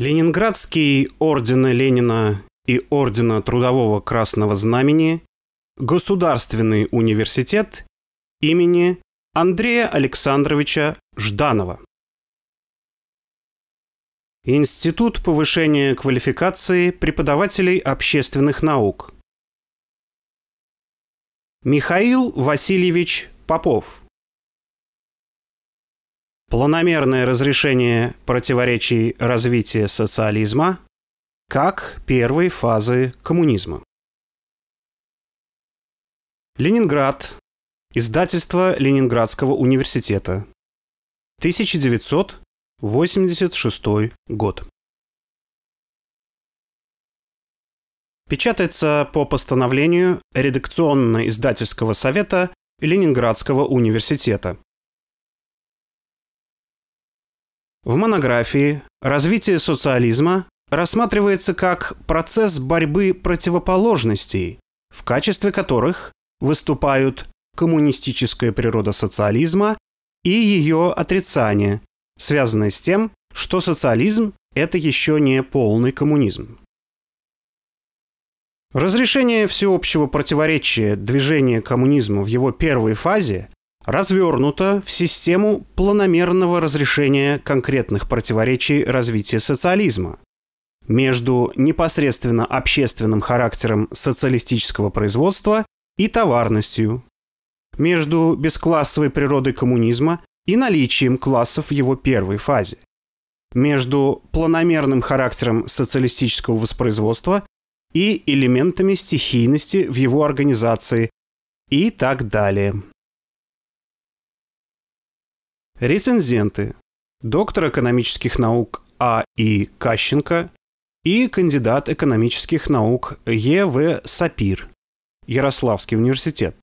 Ленинградский ордена Ленина и ордена Трудового Красного Знамени, Государственный университет имени Андрея Александровича Жданова. Институт повышения квалификации преподавателей общественных наук. Михаил Васильевич Попов. Планомерное разрешение противоречий развития социализма как первой фазы коммунизма. Ленинград. Издательство Ленинградского университета. 1986 год. Печатается по постановлению редакционно-издательского совета Ленинградского университета В монографии «Развитие социализма» рассматривается как процесс борьбы противоположностей, в качестве которых выступают коммунистическая природа социализма и ее отрицание, связанное с тем, что социализм – это еще не полный коммунизм. Разрешение всеобщего противоречия движения коммунизма в его первой фазе развернуто в систему планомерного разрешения конкретных противоречий развития социализма между непосредственно общественным характером социалистического производства и товарностью, между бесклассовой природой коммунизма и наличием классов в его первой фазе, между планомерным характером социалистического воспроизводства и элементами стихийности в его организации и так далее рецензенты, доктор экономических наук А. И. Кащенко и кандидат экономических наук Е. В. Сапир, Ярославский университет,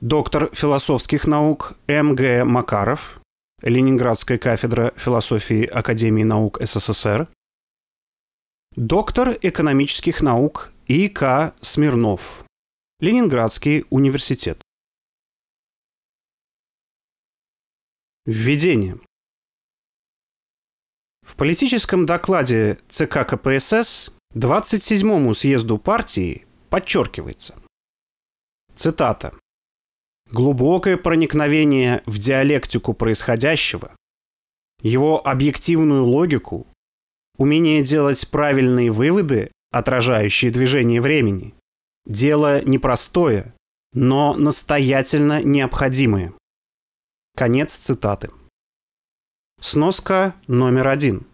доктор философских наук М. Г. Макаров, Ленинградская кафедра философии Академии наук СССР, доктор экономических наук И. К. Смирнов, Ленинградский университет. Введение. В политическом докладе ЦК КПСС 27-му съезду партии подчеркивается. Цитата. Глубокое проникновение в диалектику происходящего, его объективную логику, умение делать правильные выводы, отражающие движение времени, дело непростое, но настоятельно необходимое. Конец цитаты. Сноска номер один.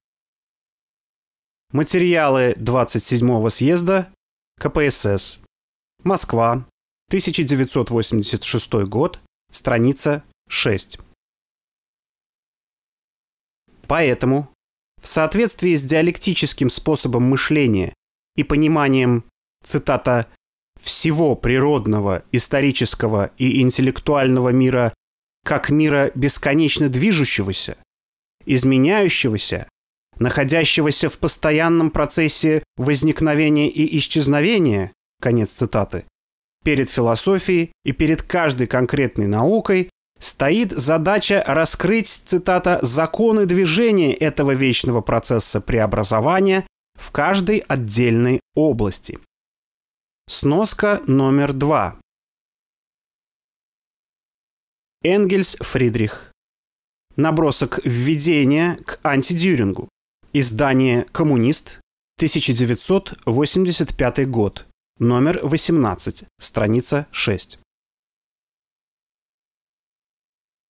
Материалы 27-го съезда КПСС. Москва. 1986 год. Страница 6. Поэтому, в соответствии с диалектическим способом мышления и пониманием, цитата, «всего природного, исторического и интеллектуального мира как мира бесконечно движущегося, изменяющегося, находящегося в постоянном процессе возникновения и исчезновения, конец цитаты, перед философией и перед каждой конкретной наукой стоит задача раскрыть, цитата, законы движения этого вечного процесса преобразования в каждой отдельной области. Сноска номер два. Энгельс Фридрих. Набросок введения к антидюрингу. Издание «Коммунист», 1985 год, номер 18, страница 6.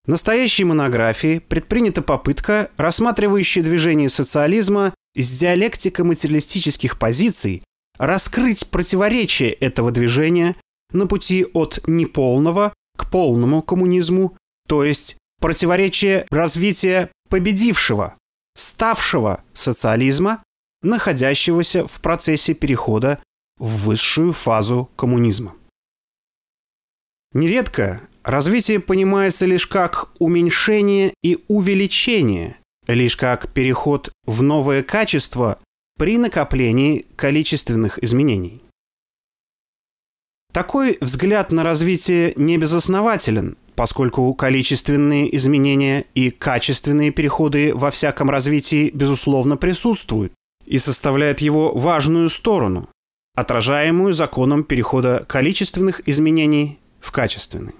В настоящей монографии предпринята попытка, рассматривающая движение социализма с диалектико-материалистических позиций, раскрыть противоречие этого движения на пути от неполного полному коммунизму, то есть противоречие развития победившего, ставшего социализма, находящегося в процессе перехода в высшую фазу коммунизма. Нередко развитие понимается лишь как уменьшение и увеличение, лишь как переход в новое качество при накоплении количественных изменений. Такой взгляд на развитие не безоснователен, поскольку количественные изменения и качественные переходы во всяком развитии, безусловно, присутствуют и составляют его важную сторону, отражаемую законом перехода количественных изменений в качественные.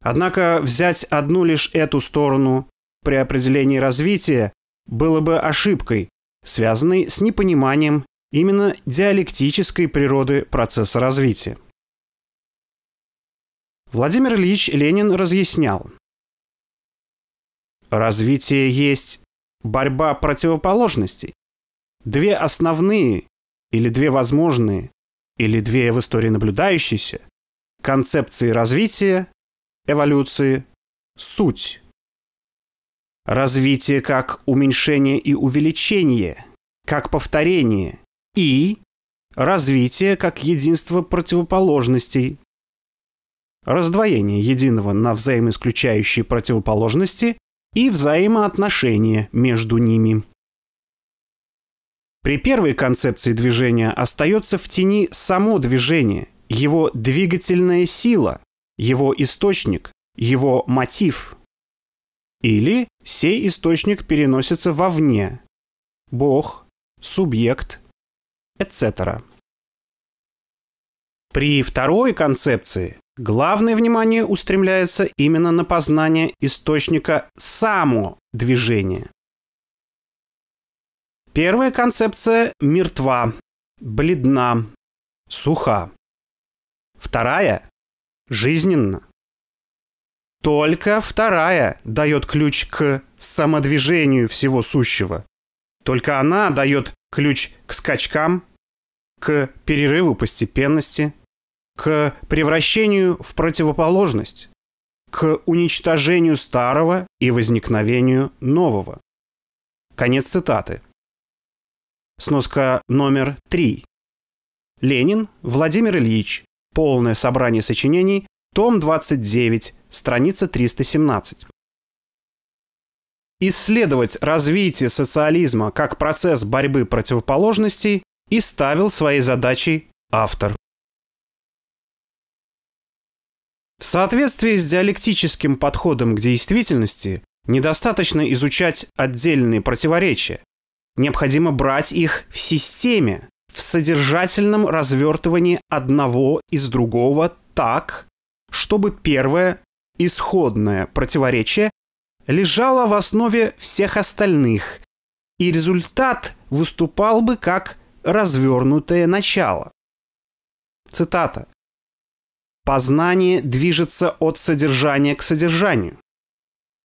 Однако взять одну лишь эту сторону при определении развития было бы ошибкой, связанной с непониманием именно диалектической природы процесса развития. Владимир Ильич Ленин разъяснял. Развитие есть борьба противоположностей. Две основные, или две возможные, или две в истории наблюдающиеся, концепции развития, эволюции, суть. Развитие как уменьшение и увеличение, как повторение, и развитие как единство противоположностей. Раздвоение единого на взаимоисключающие противоположности и взаимоотношения между ними. При первой концепции движения остается в тени само движение, его двигательная сила, его источник, его мотив. Или сей источник переносится вовне. Бог, субъект, etc. При второй концепции главное внимание устремляется именно на познание источника само движения. Первая концепция мертва, бледна, суха. Вторая – жизненно. Только вторая дает ключ к самодвижению всего сущего. Только она дает ключ к скачкам, к перерыву постепенности, к превращению в противоположность, к уничтожению старого и возникновению нового. Конец цитаты. Сноска номер три. Ленин Владимир Ильич. Полное собрание сочинений. Том 29. Страница 317. Исследовать развитие социализма как процесс борьбы противоположностей и ставил своей задачей автор. В соответствии с диалектическим подходом к действительности недостаточно изучать отдельные противоречия. Необходимо брать их в системе, в содержательном развертывании одного из другого так, чтобы первое, исходное противоречие лежало в основе всех остальных, и результат выступал бы как развернутое начало. Цитата. Познание движется от содержания к содержанию.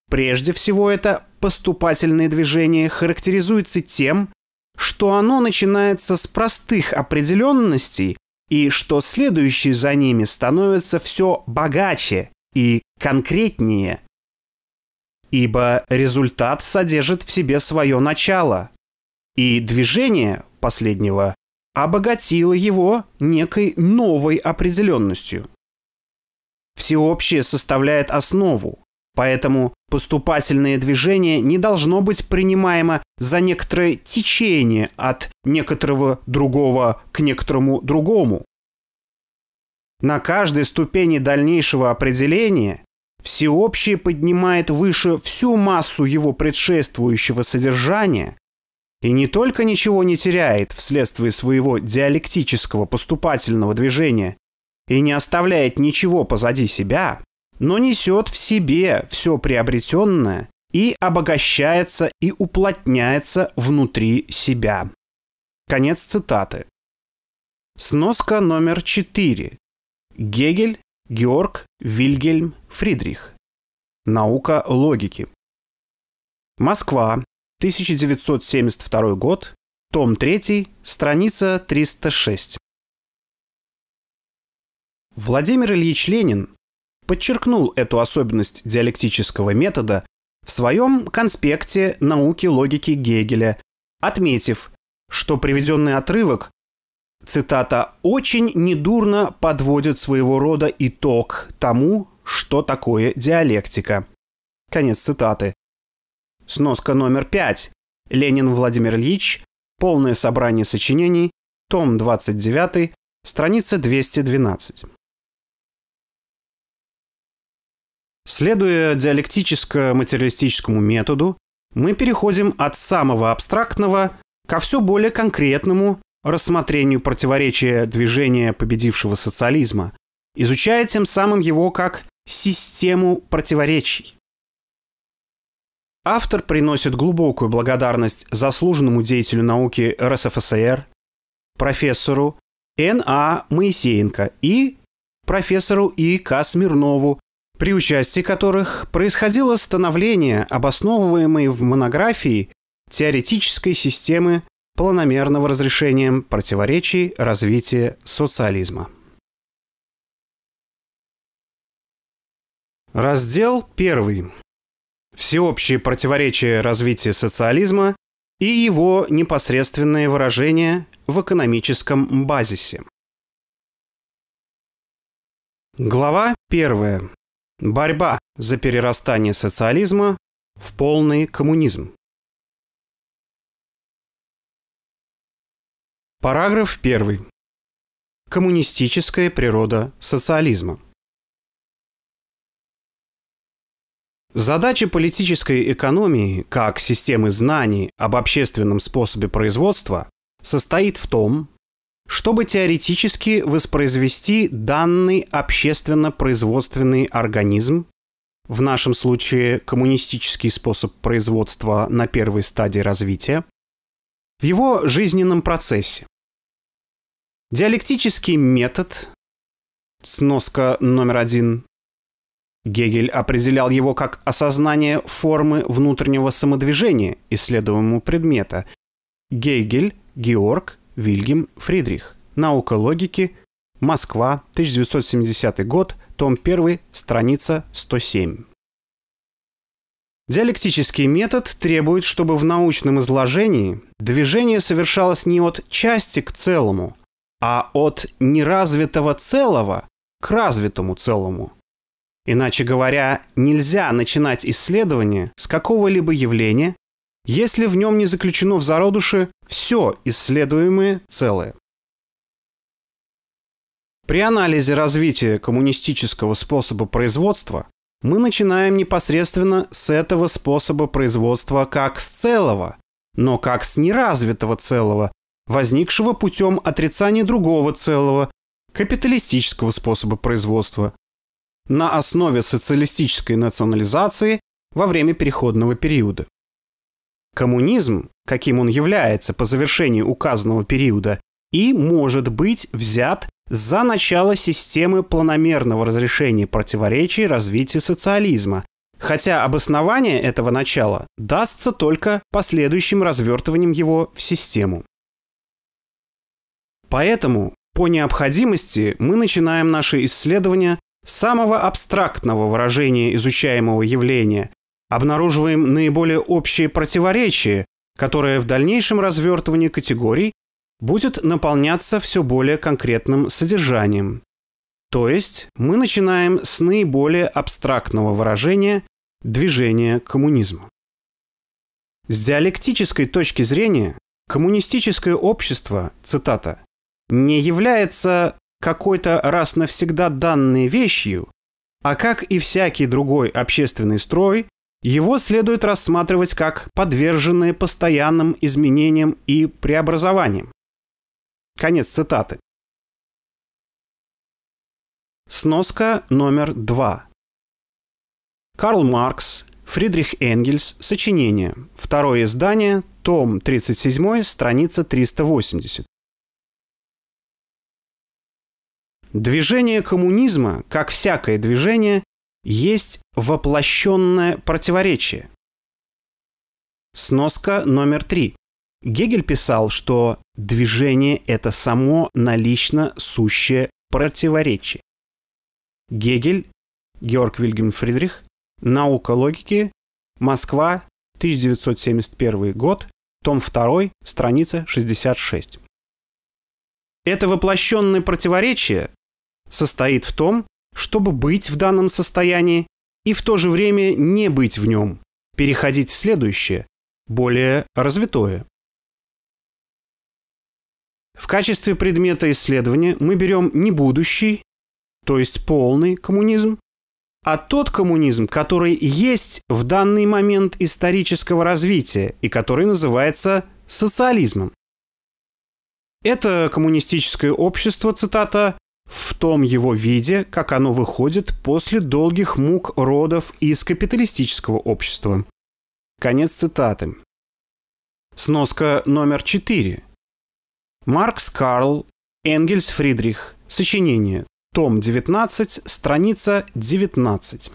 Прежде всего это поступательное движение характеризуется тем, что оно начинается с простых определенностей и что следующие за ними становятся все богаче и конкретнее. Ибо результат содержит в себе свое начало, и движение последнего обогатило его некой новой определенностью. Всеобщее составляет основу, поэтому поступательное движение не должно быть принимаемо за некоторое течение от некоторого другого к некоторому другому. На каждой ступени дальнейшего определения всеобщее поднимает выше всю массу его предшествующего содержания и не только ничего не теряет вследствие своего диалектического поступательного движения и не оставляет ничего позади себя, но несет в себе все приобретенное и обогащается и уплотняется внутри себя. Конец цитаты. Сноска номер 4. Гегель, Георг, Вильгельм, Фридрих. Наука логики. Москва. 1972 год, том 3, страница 306. Владимир Ильич Ленин подчеркнул эту особенность диалектического метода в своем конспекте «Науки логики Гегеля», отметив, что приведенный отрывок цитата, «очень недурно подводит своего рода итог тому, что такое диалектика». Конец цитаты. Сноска номер 5. Ленин Владимир Ильич. Полное собрание сочинений. Том 29. Страница 212. Следуя диалектическо-материалистическому методу, мы переходим от самого абстрактного ко все более конкретному рассмотрению противоречия движения победившего социализма, изучая тем самым его как систему противоречий. Автор приносит глубокую благодарность заслуженному деятелю науки РСФСР, профессору Н.А. Моисеенко и профессору И.К. Смирнову, при участии которых происходило становление, обосновываемой в монографии теоретической системы планомерного разрешения противоречий развития социализма. Раздел первый всеобщие противоречия развития социализма и его непосредственное выражение в экономическом базисе. Глава 1. Борьба за перерастание социализма в полный коммунизм. Параграф 1. Коммунистическая природа социализма. Задача политической экономии как системы знаний об общественном способе производства состоит в том, чтобы теоретически воспроизвести данный общественно-производственный организм, в нашем случае коммунистический способ производства на первой стадии развития, в его жизненном процессе. Диалектический метод, сноска номер один, Гегель определял его как осознание формы внутреннего самодвижения исследуемого предмета. Гегель, Георг, Вильгем Фридрих. Наука логики. Москва, 1970 год, том 1, страница 107. Диалектический метод требует, чтобы в научном изложении движение совершалось не от части к целому, а от неразвитого целого к развитому целому. Иначе говоря, нельзя начинать исследование с какого-либо явления, если в нем не заключено в зародыше все исследуемое целое. При анализе развития коммунистического способа производства мы начинаем непосредственно с этого способа производства как с целого, но как с неразвитого целого, возникшего путем отрицания другого целого, капиталистического способа производства, на основе социалистической национализации во время переходного периода. Коммунизм, каким он является по завершении указанного периода, и может быть взят за начало системы планомерного разрешения противоречий развития социализма, хотя обоснование этого начала дастся только последующим развертыванием его в систему. Поэтому по необходимости мы начинаем наши исследования самого абстрактного выражения изучаемого явления обнаруживаем наиболее общие противоречия, которые в дальнейшем развертывании категорий будет наполняться все более конкретным содержанием. То есть мы начинаем с наиболее абстрактного выражения движения коммунизма. С диалектической точки зрения коммунистическое общество, цитата, не является какой-то раз навсегда данной вещью, а как и всякий другой общественный строй, его следует рассматривать как подверженные постоянным изменениям и преобразованиям. Конец цитаты. Сноска номер два. Карл Маркс, Фридрих Энгельс, сочинение. Второе издание, том 37, страница 380. Движение коммунизма, как всякое движение, есть воплощенное противоречие. Сноска номер три. Гегель писал, что движение – это само налично сущее противоречие. Гегель, Георг Вильгельм Фридрих, «Наука логики», Москва, 1971 год, том 2, страница 66. Это воплощенное противоречие, состоит в том, чтобы быть в данном состоянии и в то же время не быть в нем, переходить в следующее, более развитое. В качестве предмета исследования мы берем не будущий, то есть полный коммунизм, а тот коммунизм, который есть в данный момент исторического развития и который называется социализмом. Это коммунистическое общество, цитата, в том его виде, как оно выходит после долгих мук родов из капиталистического общества. Конец цитаты. Сноска номер 4. Маркс Карл, Энгельс Фридрих. Сочинение. Том 19, страница 19.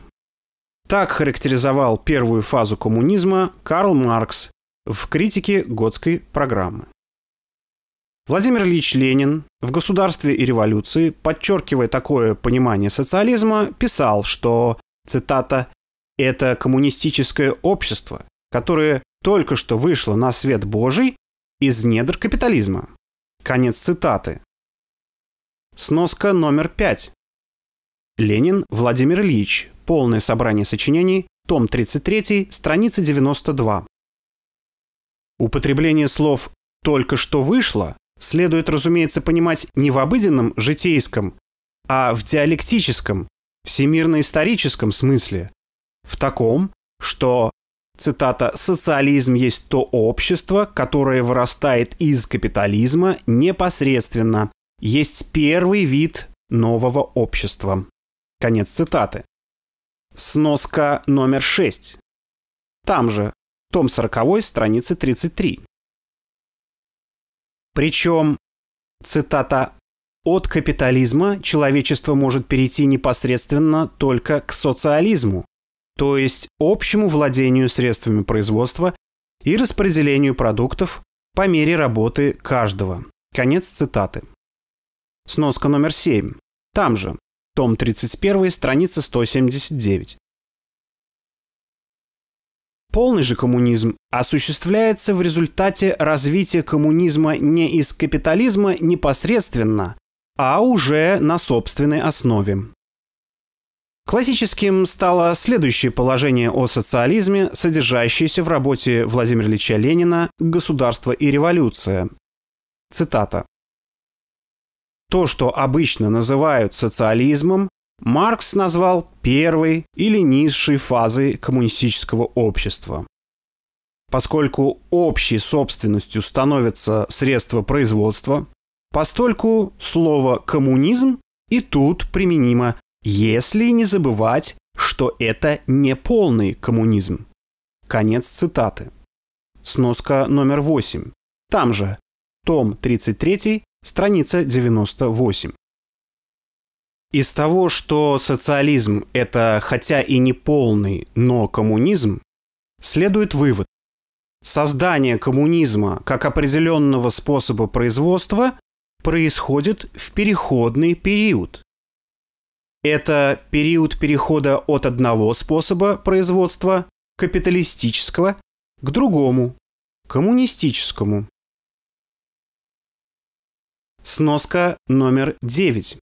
Так характеризовал первую фазу коммунизма Карл Маркс в критике Готской программы. Владимир Ильич Ленин в «Государстве и революции», подчеркивая такое понимание социализма, писал, что, цитата, «это коммунистическое общество, которое только что вышло на свет Божий из недр капитализма». Конец цитаты. Сноска номер пять. Ленин Владимир Ильич. Полное собрание сочинений. Том 33, страница 92. Употребление слов «только что вышло» следует, разумеется, понимать не в обыденном, житейском, а в диалектическом, всемирно-историческом смысле. В таком, что, цитата, «социализм есть то общество, которое вырастает из капитализма непосредственно, есть первый вид нового общества». Конец цитаты. Сноска номер 6. Там же, том 40, страница 33. Причем, цитата, «от капитализма человечество может перейти непосредственно только к социализму, то есть общему владению средствами производства и распределению продуктов по мере работы каждого». Конец цитаты. Сноска номер 7. Там же. Том 31, страница 179. Полный же коммунизм осуществляется в результате развития коммунизма не из капитализма непосредственно, а уже на собственной основе. Классическим стало следующее положение о социализме, содержащееся в работе Владимира Ильича Ленина «Государство и революция». Цитата. То, что обычно называют социализмом, Маркс назвал первой или низшей фазой коммунистического общества. Поскольку общей собственностью становятся средства производства, постольку слово «коммунизм» и тут применимо, если не забывать, что это не полный коммунизм. Конец цитаты. Сноска номер 8. Там же. Том 33, страница 98. Из того, что социализм – это хотя и не полный, но коммунизм, следует вывод. Создание коммунизма как определенного способа производства происходит в переходный период. Это период перехода от одного способа производства, капиталистического, к другому, коммунистическому. Сноска номер девять.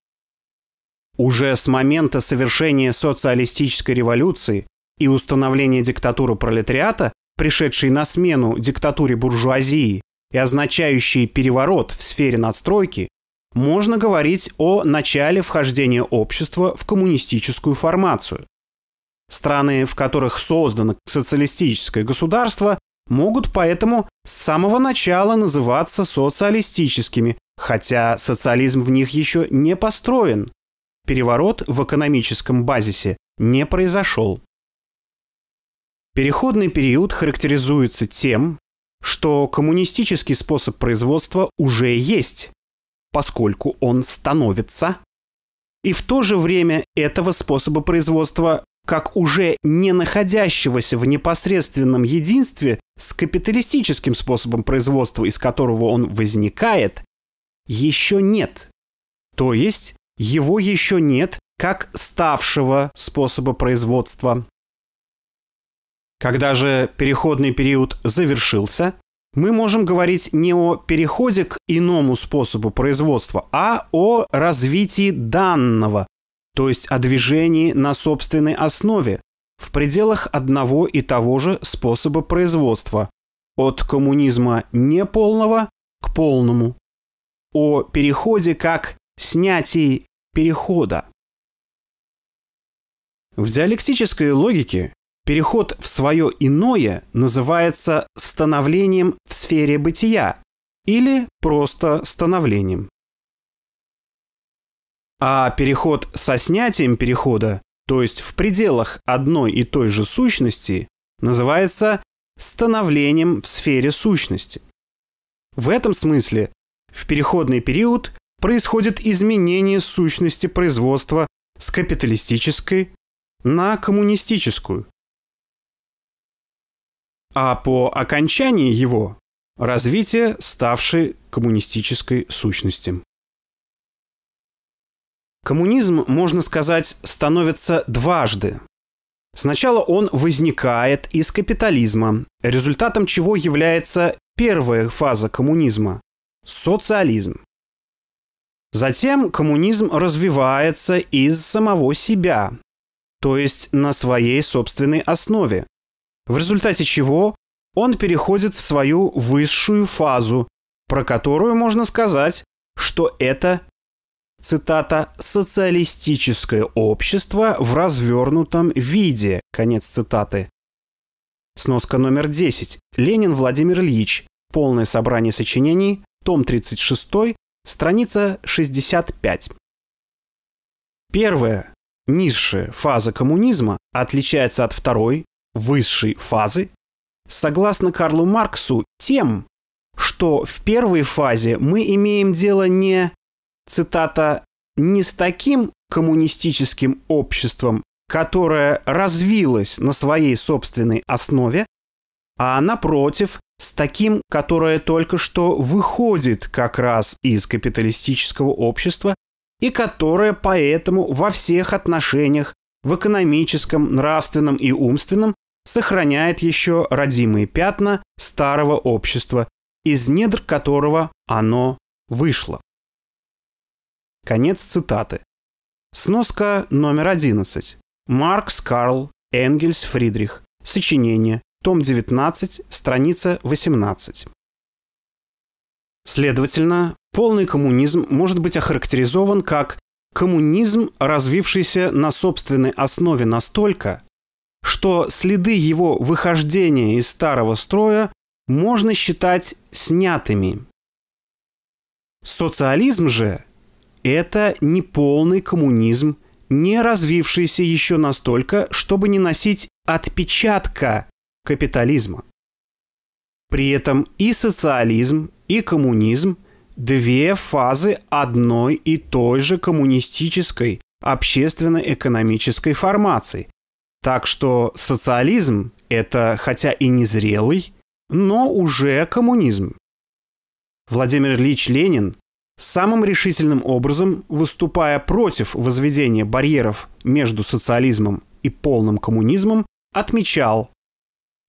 Уже с момента совершения социалистической революции и установления диктатуры пролетариата, пришедшей на смену диктатуре буржуазии и означающей переворот в сфере надстройки, можно говорить о начале вхождения общества в коммунистическую формацию. Страны, в которых создано социалистическое государство, могут поэтому с самого начала называться социалистическими, хотя социализм в них еще не построен, переворот в экономическом базисе не произошел. Переходный период характеризуется тем, что коммунистический способ производства уже есть, поскольку он становится, и в то же время этого способа производства как уже не находящегося в непосредственном единстве с капиталистическим способом производства, из которого он возникает, еще нет. То есть его еще нет как ставшего способа производства. Когда же переходный период завершился, мы можем говорить не о переходе к иному способу производства, а о развитии данного, то есть о движении на собственной основе, в пределах одного и того же способа производства, от коммунизма неполного к полному. О переходе как снятии перехода. В диалектической логике переход в свое иное называется становлением в сфере бытия или просто становлением. А переход со снятием перехода, то есть в пределах одной и той же сущности, называется становлением в сфере сущности. В этом смысле в переходный период происходит изменение сущности производства с капиталистической на коммунистическую. А по окончании его – развитие ставшей коммунистической сущности. Коммунизм, можно сказать, становится дважды. Сначала он возникает из капитализма, результатом чего является первая фаза коммунизма – социализм. Затем коммунизм развивается из самого себя, то есть на своей собственной основе, в результате чего он переходит в свою высшую фазу, про которую можно сказать, что это, цитата, «социалистическое общество в развернутом виде», конец цитаты. Сноска номер 10. Ленин Владимир Ильич. Полное собрание сочинений. Том 36. Страница 65. Первая, низшая фаза коммунизма отличается от второй, высшей фазы, согласно Карлу Марксу, тем, что в первой фазе мы имеем дело не, цитата, «не с таким коммунистическим обществом, которое развилось на своей собственной основе, а напротив, с таким, которое только что выходит как раз из капиталистического общества и которое поэтому во всех отношениях в экономическом, нравственном и умственном сохраняет еще родимые пятна старого общества, из недр которого оно вышло. Конец цитаты. Сноска номер 11. Маркс Карл Энгельс Фридрих. Сочинение том 19, страница 18. Следовательно, полный коммунизм может быть охарактеризован как коммунизм, развившийся на собственной основе настолько, что следы его выхождения из старого строя можно считать снятыми. Социализм же – это не полный коммунизм, не развившийся еще настолько, чтобы не носить отпечатка капитализма. При этом и социализм, и коммунизм – две фазы одной и той же коммунистической общественно-экономической формации. Так что социализм – это хотя и незрелый, но уже коммунизм. Владимир Ильич Ленин самым решительным образом, выступая против возведения барьеров между социализмом и полным коммунизмом, отмечал,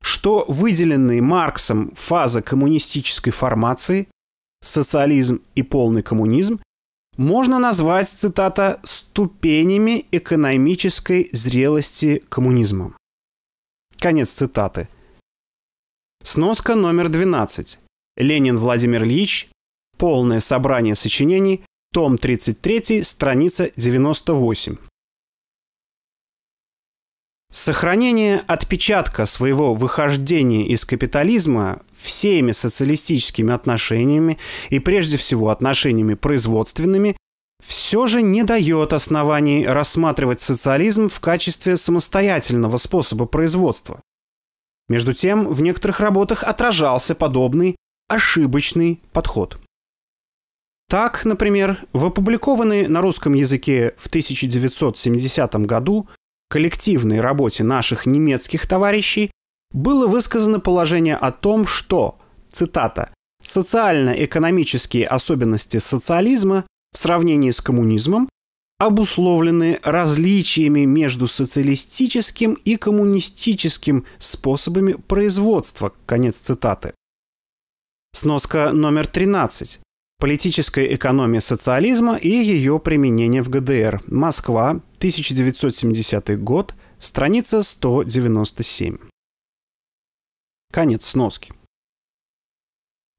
что выделенные Марксом фаза коммунистической формации «социализм и полный коммунизм» можно назвать, цитата, «ступенями экономической зрелости коммунизма». Конец цитаты. Сноска номер 12. Ленин Владимир Ильич. Полное собрание сочинений. Том 33, страница 98. Сохранение отпечатка своего выхождения из капитализма всеми социалистическими отношениями и прежде всего отношениями производственными все же не дает оснований рассматривать социализм в качестве самостоятельного способа производства. Между тем, в некоторых работах отражался подобный ошибочный подход. Так, например, в опубликованной на русском языке в 1970 году коллективной работе наших немецких товарищей было высказано положение о том, что, цитата, «социально-экономические особенности социализма в сравнении с коммунизмом обусловлены различиями между социалистическим и коммунистическим способами производства». Конец цитаты. Сноска номер 13. Политическая экономия социализма и ее применение в ГДР. Москва, 1970 год, страница 197. Конец сноски.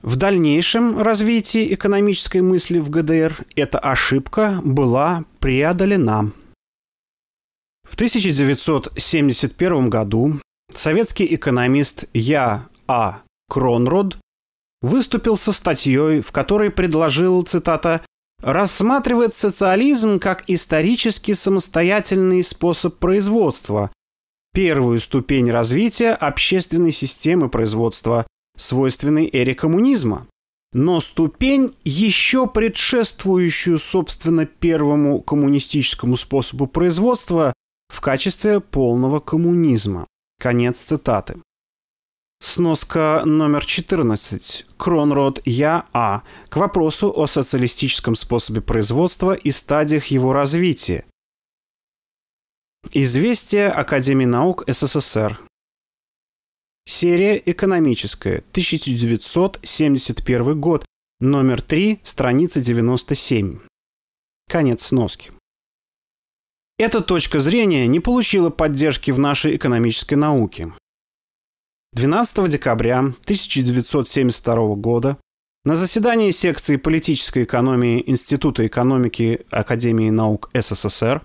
В дальнейшем развитии экономической мысли в ГДР эта ошибка была преодолена. В 1971 году советский экономист Я. А. Кронрод выступил со статьей, в которой предложил, цитата, «рассматривать социализм как исторически самостоятельный способ производства, первую ступень развития общественной системы производства, свойственной эре коммунизма, но ступень, еще предшествующую, собственно, первому коммунистическому способу производства в качестве полного коммунизма». Конец цитаты. Сноска номер 14. Кронрод Я.А. К вопросу о социалистическом способе производства и стадиях его развития. Известия Академии наук СССР. Серия «Экономическая», 1971 год, номер 3, страница 97. Конец сноски. Эта точка зрения не получила поддержки в нашей экономической науке. 12 декабря 1972 года на заседании секции политической экономии Института экономики Академии наук СССР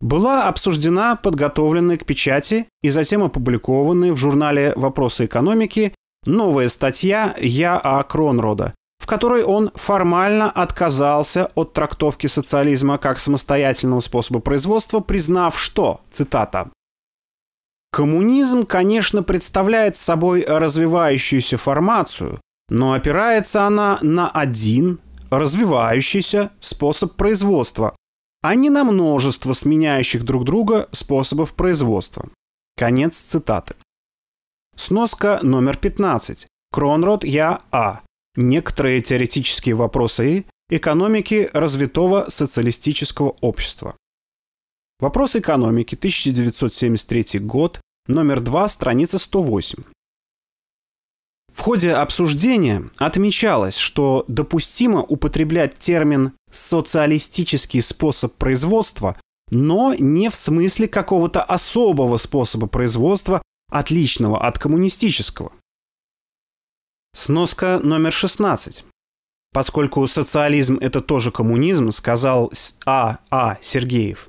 была обсуждена подготовленная к печати и затем опубликованная в журнале «Вопросы экономики» новая статья Я.А. Кронрода, в которой он формально отказался от трактовки социализма как самостоятельного способа производства, признав, что, цитата, Коммунизм, конечно, представляет собой развивающуюся формацию, но опирается она на один развивающийся способ производства, а не на множество сменяющих друг друга способов производства. Конец цитаты. Сноска номер 15. Кронрод Я. А. Некоторые теоретические вопросы экономики развитого социалистического общества. Вопрос экономики, 1973 год, номер 2, страница 108. В ходе обсуждения отмечалось, что допустимо употреблять термин «социалистический способ производства», но не в смысле какого-то особого способа производства, отличного от коммунистического. Сноска номер 16. Поскольку социализм – это тоже коммунизм, сказал А.А. А. Сергеев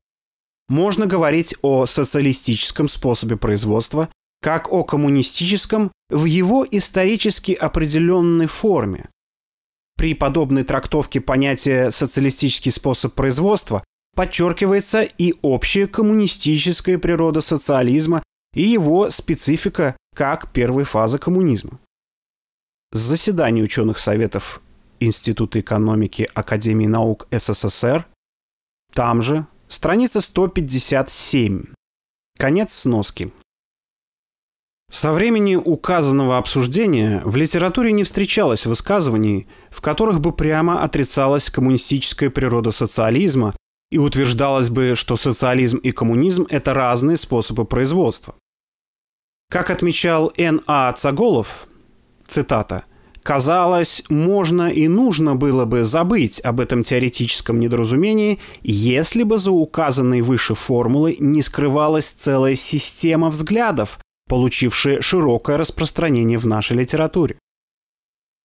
можно говорить о социалистическом способе производства, как о коммунистическом в его исторически определенной форме. При подобной трактовке понятия «социалистический способ производства» подчеркивается и общая коммунистическая природа социализма и его специфика как первой фазы коммунизма. С заседания ученых советов Института экономики Академии наук СССР там же Страница 157. Конец сноски. Со времени указанного обсуждения в литературе не встречалось высказываний, в которых бы прямо отрицалась коммунистическая природа социализма и утверждалось бы, что социализм и коммунизм – это разные способы производства. Как отмечал Н.А. Цаголов, цитата, Казалось, можно и нужно было бы забыть об этом теоретическом недоразумении, если бы за указанной выше формулы не скрывалась целая система взглядов, получившая широкое распространение в нашей литературе.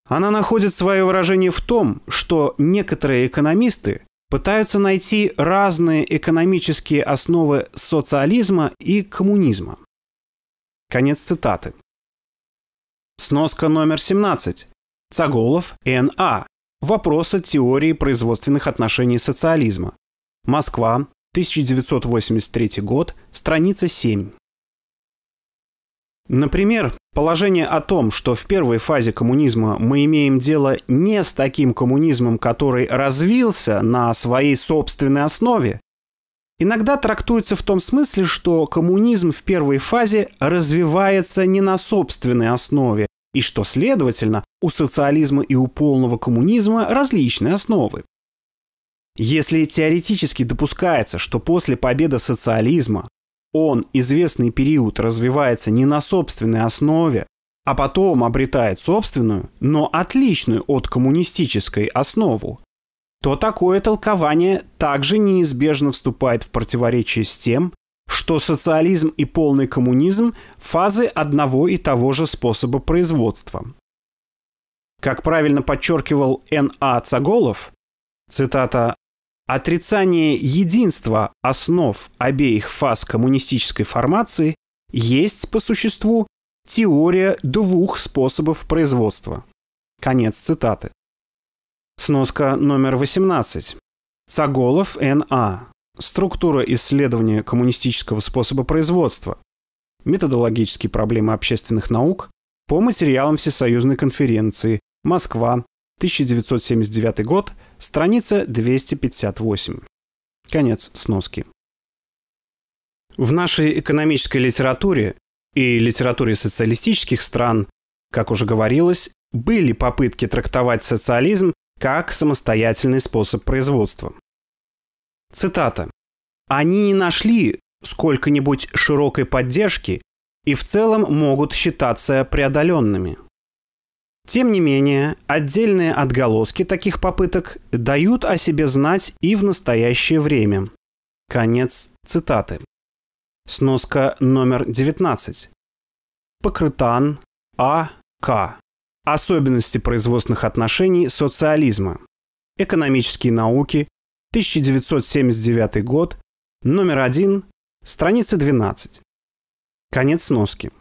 Она находит свое выражение в том, что некоторые экономисты пытаются найти разные экономические основы социализма и коммунизма. Конец цитаты. Сноска номер 17. Цаголов Н.А. Вопросы теории производственных отношений социализма. Москва, 1983 год, страница 7. Например, положение о том, что в первой фазе коммунизма мы имеем дело не с таким коммунизмом, который развился на своей собственной основе, иногда трактуется в том смысле, что коммунизм в первой фазе развивается не на собственной основе, и что, следовательно, у социализма и у полного коммунизма различные основы. Если теоретически допускается, что после победы социализма он известный период развивается не на собственной основе, а потом обретает собственную, но отличную от коммунистической основу, то такое толкование также неизбежно вступает в противоречие с тем, что социализм и полный коммунизм – фазы одного и того же способа производства. Как правильно подчеркивал Н.А. Цаголов, цитата, «Отрицание единства основ обеих фаз коммунистической формации есть, по существу, теория двух способов производства». Конец цитаты. Сноска номер 18. Цаголов Н.А. Структура исследования коммунистического способа производства. Методологические проблемы общественных наук по материалам Всесоюзной конференции. Москва. 1979 год. Страница 258. Конец сноски. В нашей экономической литературе и литературе социалистических стран, как уже говорилось, были попытки трактовать социализм как самостоятельный способ производства. Цитата. «Они не нашли сколько-нибудь широкой поддержки и в целом могут считаться преодоленными». Тем не менее, отдельные отголоски таких попыток дают о себе знать и в настоящее время. Конец цитаты. Сноска номер 19. Покрытан А.К. Особенности производственных отношений социализма. Экономические науки. 1979 год. Номер 1. Страница 12. Конец носки.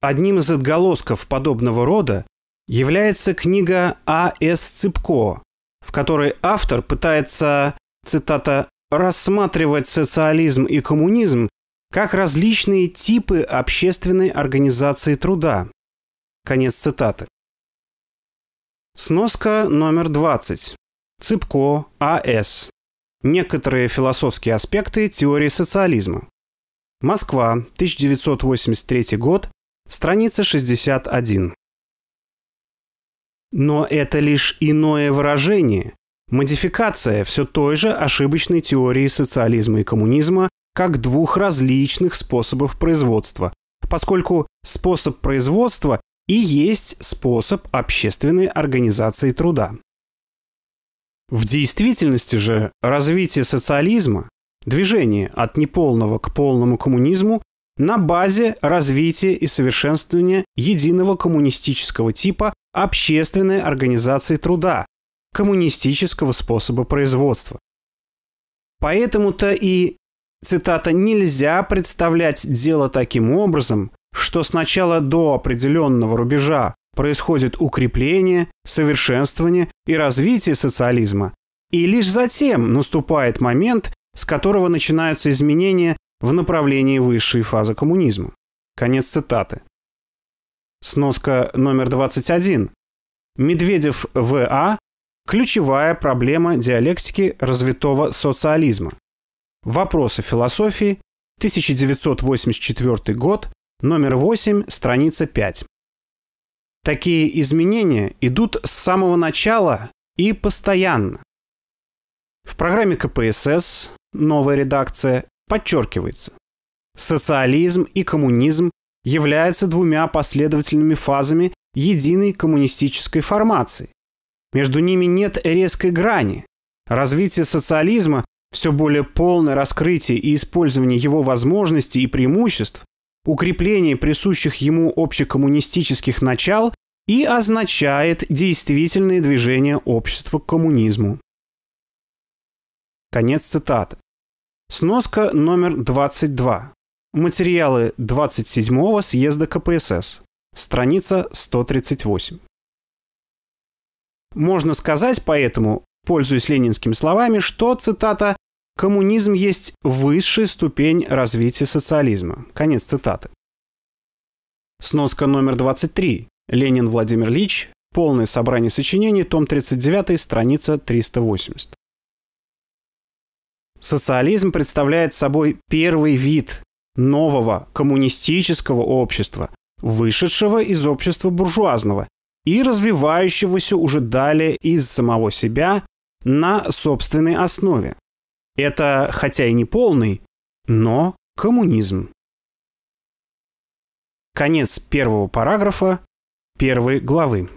Одним из отголосков подобного рода является книга А. С. Цыпко, в которой автор пытается, цитата, «рассматривать социализм и коммунизм как различные типы общественной организации труда, Конец цитаты. Сноска номер 20. Цыпко, А.С. Некоторые философские аспекты теории социализма. Москва, 1983 год, страница 61. Но это лишь иное выражение, модификация все той же ошибочной теории социализма и коммунизма как двух различных способов производства, поскольку способ производства и есть способ общественной организации труда. В действительности же развитие социализма, движение от неполного к полному коммунизму на базе развития и совершенствования единого коммунистического типа общественной организации труда, коммунистического способа производства. Поэтому-то и, цитата, «нельзя представлять дело таким образом, что сначала до определенного рубежа происходит укрепление, совершенствование и развитие социализма, и лишь затем наступает момент, с которого начинаются изменения в направлении высшей фазы коммунизма. Конец цитаты. Сноска номер 21. Медведев В.А. Ключевая проблема диалектики развитого социализма. Вопросы философии. 1984 год номер 8, страница 5. Такие изменения идут с самого начала и постоянно. В программе КПСС новая редакция подчеркивается. Социализм и коммунизм являются двумя последовательными фазами единой коммунистической формации. Между ними нет резкой грани. Развитие социализма, все более полное раскрытие и использование его возможностей и преимуществ укрепление присущих ему общекоммунистических начал и означает действительное движение общества к коммунизму. Конец цитаты. Сноска номер 22. Материалы 27-го съезда КПСС. Страница 138. Можно сказать поэтому, пользуясь ленинскими словами, что, цитата, Коммунизм есть высшая ступень развития социализма. Конец цитаты. Сноска номер 23. Ленин Владимир Лич. Полное собрание сочинений, том 39, страница 380. Социализм представляет собой первый вид нового коммунистического общества, вышедшего из общества буржуазного и развивающегося уже далее из самого себя на собственной основе, это, хотя и не полный, но коммунизм. Конец первого параграфа первой главы.